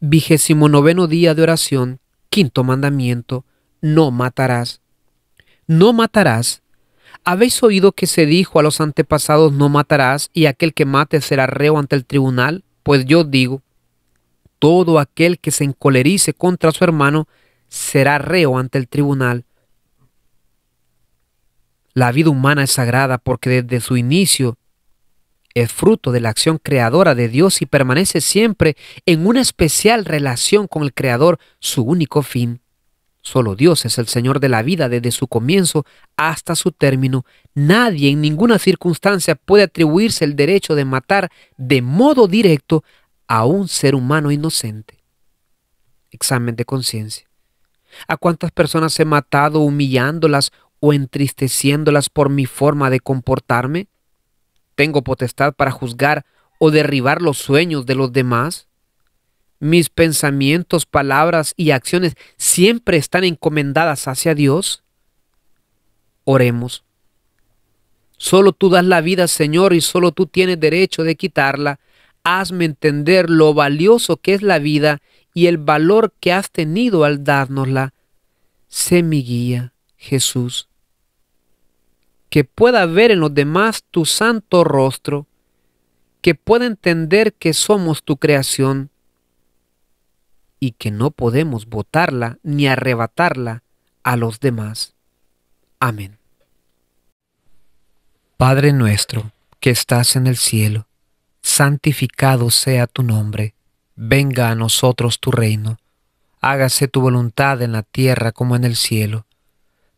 Vigésimo noveno día de oración, quinto mandamiento, no matarás. No matarás. ¿Habéis oído que se dijo a los antepasados no matarás y aquel que mate será reo ante el tribunal? Pues yo digo, todo aquel que se encolerice contra su hermano será reo ante el tribunal. La vida humana es sagrada porque desde su inicio es fruto de la acción creadora de Dios y permanece siempre en una especial relación con el Creador, su único fin. Solo Dios es el Señor de la vida desde su comienzo hasta su término. Nadie en ninguna circunstancia puede atribuirse el derecho de matar de modo directo a un ser humano inocente. Examen de conciencia. ¿A cuántas personas he matado humillándolas o entristeciéndolas por mi forma de comportarme? tengo potestad para juzgar o derribar los sueños de los demás. Mis pensamientos, palabras y acciones siempre están encomendadas hacia Dios. Oremos. Solo tú das la vida, Señor, y solo tú tienes derecho de quitarla. Hazme entender lo valioso que es la vida y el valor que has tenido al dárnosla. Sé mi guía, Jesús que pueda ver en los demás tu santo rostro, que pueda entender que somos tu creación y que no podemos botarla ni arrebatarla a los demás. Amén. Padre nuestro, que estás en el cielo, santificado sea tu nombre, venga a nosotros tu reino, hágase tu voluntad en la tierra como en el cielo.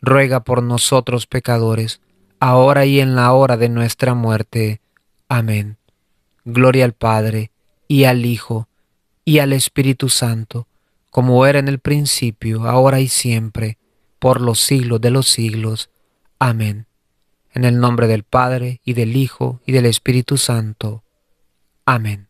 ruega por nosotros pecadores, ahora y en la hora de nuestra muerte. Amén. Gloria al Padre, y al Hijo, y al Espíritu Santo, como era en el principio, ahora y siempre, por los siglos de los siglos. Amén. En el nombre del Padre, y del Hijo, y del Espíritu Santo. Amén.